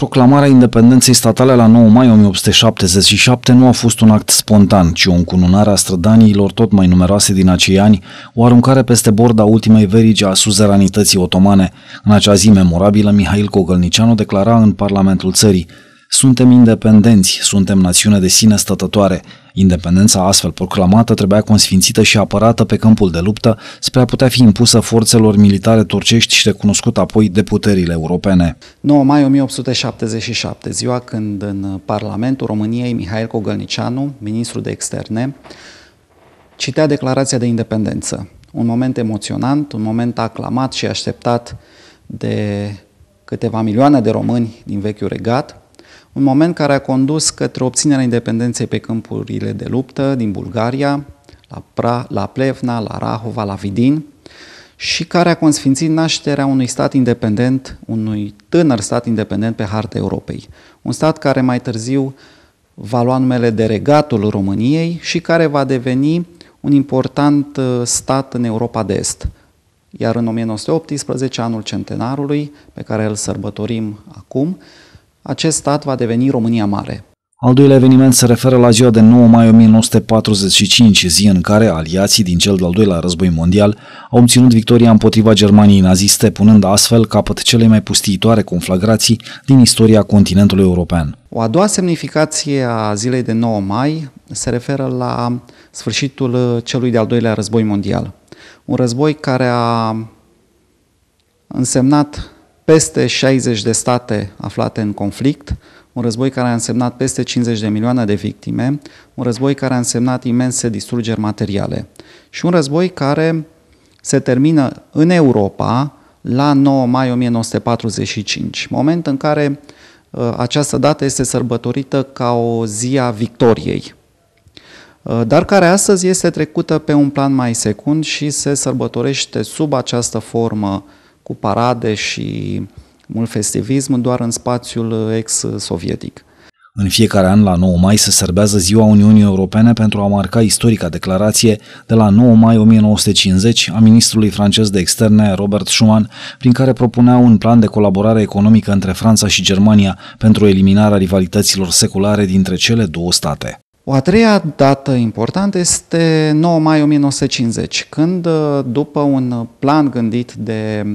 Proclamarea independenței statale la 9 mai 1877 nu a fost un act spontan, ci o încununare a strădaniilor tot mai numeroase din acei ani, o aruncare peste borda ultimei verige a suzeranității otomane. În acea zi memorabilă, Mihail Cogălnicianu declara în Parlamentul țării – suntem independenți, suntem națiune de sine stătătoare. Independența astfel proclamată trebuia consfințită și apărată pe câmpul de luptă spre a putea fi impusă forțelor militare turcești și recunoscută apoi de puterile europene. 9 mai 1877, ziua când în Parlamentul României Mihail Cogălnicianu, ministru de externe, citea declarația de independență. Un moment emoționant, un moment aclamat și așteptat de câteva milioane de români din vechiul regat, un moment care a condus către obținerea independenței pe câmpurile de luptă din Bulgaria, la, pra, la Plevna, la Rahova, la Vidin și care a consfințit nașterea unui stat independent, unui tânăr stat independent pe harta Europei. Un stat care mai târziu va lua numele de Regatul României și care va deveni un important uh, stat în Europa de Est. Iar în 1918, anul centenarului, pe care îl sărbătorim acum, acest stat va deveni România Mare. Al doilea eveniment se referă la ziua de 9 mai 1945, zi în care aliații din cel de-al doilea război mondial au obținut victoria împotriva Germaniei naziste, punând astfel capăt cele mai pustiitoare conflagrații din istoria continentului european. O a doua semnificație a zilei de 9 mai se referă la sfârșitul celui de-al doilea război mondial. Un război care a însemnat peste 60 de state aflate în conflict, un război care a însemnat peste 50 de milioane de victime, un război care a însemnat imense distrugeri materiale și un război care se termină în Europa la 9 mai 1945, moment în care uh, această dată este sărbătorită ca o zi a victoriei, uh, dar care astăzi este trecută pe un plan mai secund și se sărbătorește sub această formă cu parade și mult festivism doar în spațiul ex-sovietic. În fiecare an, la 9 mai, se sărbează Ziua Uniunii Europene pentru a marca istorica declarație de la 9 mai 1950 a ministrului francez de externe Robert Schuman, prin care propunea un plan de colaborare economică între Franța și Germania pentru eliminarea rivalităților seculare dintre cele două state. O a treia dată importantă este 9 mai 1950, când, după un plan gândit de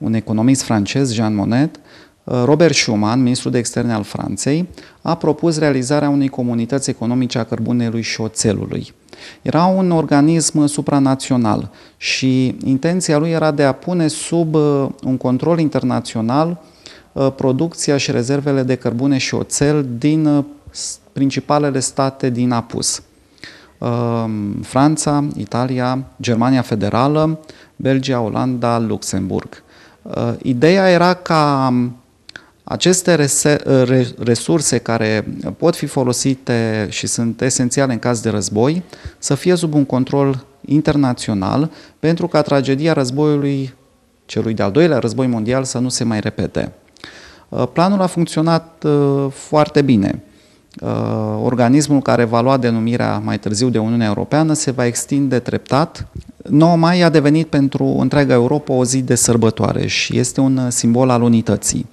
un economist francez, Jean Monnet, uh, Robert Schuman, ministrul de externe al Franței, a propus realizarea unei comunități economice a cărbunelui și oțelului. Era un organism supranațional și intenția lui era de a pune sub uh, un control internațional uh, producția și rezervele de cărbune și oțel din principalele state din apus. Franța, Italia, Germania Federală, Belgia, Olanda, Luxemburg. Uh, ideea era ca um, aceste uh, resurse care pot fi folosite și sunt esențiale în caz de război să fie sub un control internațional pentru ca tragedia războiului celui de-al doilea război mondial să nu se mai repete. Uh, planul a funcționat foarte bine. Organismul care va lua denumirea mai târziu de Uniunea Europeană se va extinde treptat 9 mai a devenit pentru întreaga Europa o zi de sărbătoare și este un uh, simbol al unității.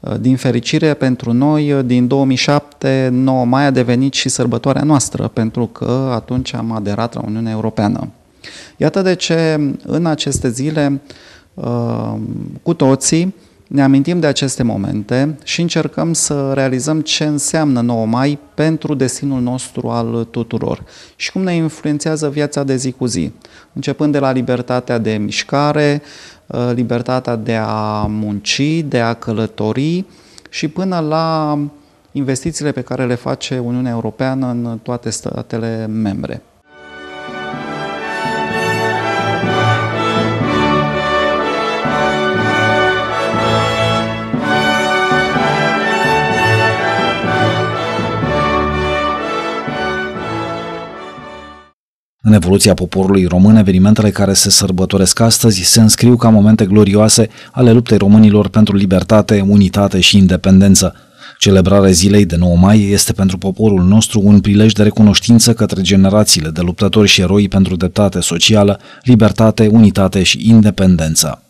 Uh, din fericire pentru noi, uh, din 2007, 9 mai a devenit și sărbătoarea noastră, pentru că atunci am aderat la Uniunea Europeană. Iată de ce în aceste zile, cu toții, ne amintim de aceste momente și încercăm să realizăm ce înseamnă 9 mai pentru destinul nostru al tuturor și cum ne influențează viața de zi cu zi, începând de la libertatea de mișcare, uh, libertatea de a munci, de a călători și până la investițiile pe care le face Uniunea Europeană în toate statele membre. În evoluția poporului român, evenimentele care se sărbătoresc astăzi se înscriu ca momente glorioase ale luptei românilor pentru libertate, unitate și independență. Celebrarea zilei de 9 mai este pentru poporul nostru un prilej de recunoștință către generațiile de luptători și eroi pentru dreptate socială, libertate, unitate și independență.